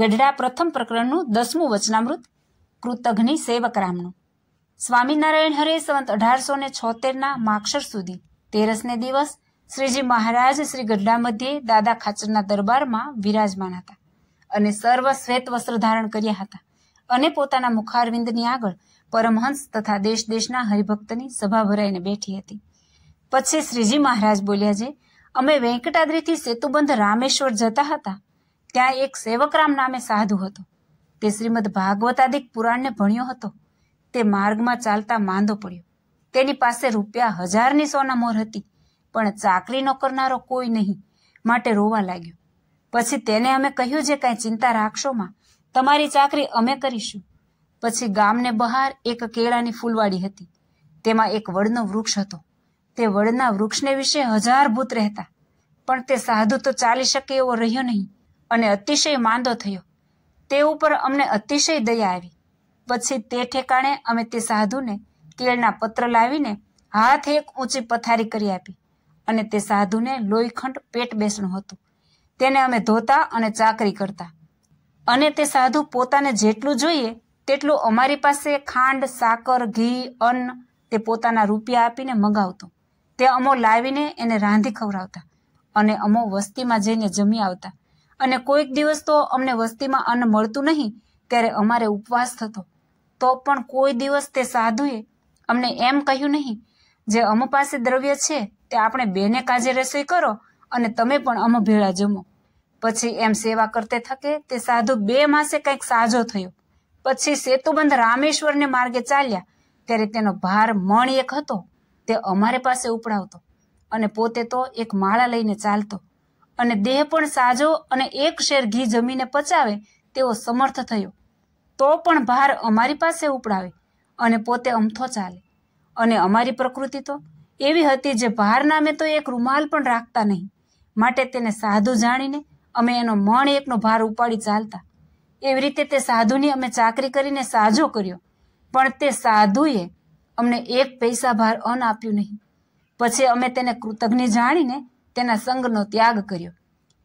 ગઢડા પ્રથમ પ્રકરણનું દસમું વચનામૃત સેવક સેવકરામનું સ્વામિનારાયણ હરે સંત અઢારસો ને છોતેરના માક્ષર સુધી તેરસને દિવસ શ્રીજી મહારાજ શ્રી ગઢડા મધ્યે દાદા ખાચરના દરબારમાં વિરાજમાન હતા અને સર્વ શ્વેત વસ્ત્ર ધારણ કર્યા હતા અને પોતાના મુખારવિંદની આગળ પરમહંસ તથા દેશ દેશના હરિભક્તની સભા ભરાઈને બેઠી હતી પછી શ્રીજી મહારાજ બોલ્યા છે અમે વેંકટાદ્રીથી સેતુબંધ રામેશ્વર જતા હતા ત્યાં એક સેવકરામ નામે સાધુ હતો તે શ્રીમદ ભાગવતાદિક પુરાણને ભણ્યો હતો તે માર્ગમાં ચાલતા માંદો પડ્યો તેની પાસે રૂપિયા હજારની સોનામોર હતી પણ ચાકરી ન કરનારો કોઈ નહીં માટે રોવા લાગ્યો પછી તેને અમે કહ્યું જે કાંઈ ચિંતા રાખશો તમારી ચાકરી અમે કરીશું પછી ગામને બહાર એક કેળાની ફૂલવાડી હતી તેમાં એક વડનો વૃક્ષ હતો તે વડના વૃક્ષને વિશે હજાર ભૂત રહેતા પણ તે સાધુ તો ચાલી શકે એવો રહ્યો નહીં અને અતિશય માંદો થયો તે ઉપર અમને અતિશય દયા આવી પછી તે ઠેકાણે અમે તે સાધુને કેળના પત્ર લાવીને હાથ એક ઊંચી પથારી કરી આપી અને તે સાધુને લોહીખંડ પેટ બેસણું હતું તેને અમે ધોતા અને ચાકરી કરતા અને તે સાધુ પોતાને જેટલું જોઈએ તેટલું અમારી પાસે ખાંડ સાકર ઘી અન્ન તે પોતાના રૂપિયા આપીને મંગાવતો તે અમો લાવીને એને રાંધી ખવડાવતા અને અમો વસ્તીમાં જઈને જમી આવતા અને કોઈક દિવસ તો અમને વસ્તીમાં અન્ન મળતું નહીં ત્યારે અમારે ઉપવાસ થતો તો પણ કોઈ દિવસ તે સાધુએ અમને એમ કહ્યું નહીં જે અમ પાસે દ્રવ્ય છે તે આપણે બેને કાજે રસોઈ કરો અને તમે પણ અમ ભેળા જમો પછી એમ સેવા કરતે થકે તે સાધુ બે માસે કંઈક સાજો થયો પછી સેતુબંધ રામેશ્વરને માર્ગે ચાલ્યા ત્યારે તેનો ભાર મણ એક હતો તે અમારે પાસે ઉપડાવતો અને પોતે તો એક માળા લઈને ચાલતો અને દેહ પણ સાજો અને એક શેર ઘી જમીને પચાવે તેવો સમર્થ થયો તો પણ ભાર અમારી પાસે ઉપડાવે અને પોતે અમથો ચાલે અને અમારી પ્રકૃતિ તો એવી હતી જે ભાર નામે તો એક રૂમાલ પણ રાખતા નહીં માટે તેને સાધુ જાણીને અમે એનો મણ એકનો ભાર ઉપાડી ચાલતા એવી રીતે તે સાધુની અમે ચાકરી કરીને સાજો કર્યો પણ તે સાધુએ અમને એક પૈસા ભાર અન આપ્યું નહીં પછી અમે તેને કૃતજ્ઞ જાણીને તેના સંગનો ત્યાગ કર્યો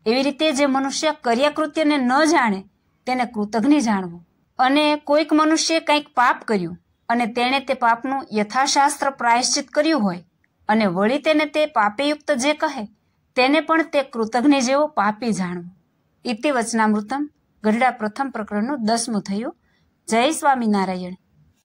એવી રીતે જે મનુષ્ય કર્યાકૃત્યને ન જાણે તેને કૃતજ્ઞ જાણવું અને કોઈક મનુષ્યે કંઈક પાપ કર્યું અને તેણે તે પાપનું યથાશાસ્ત્ર પ્રાયશ્ચિત કર્યું હોય અને વળી તેને તે પાપયુક્ત જે કહે તેને પણ તે કૃતજ્ઞ જેવો પાપી જાણવું ઇતિ વચનામૃતમ ગઢડા પ્રથમ પ્રકરણનું દસમું થયું જય સ્વામિનારાયણ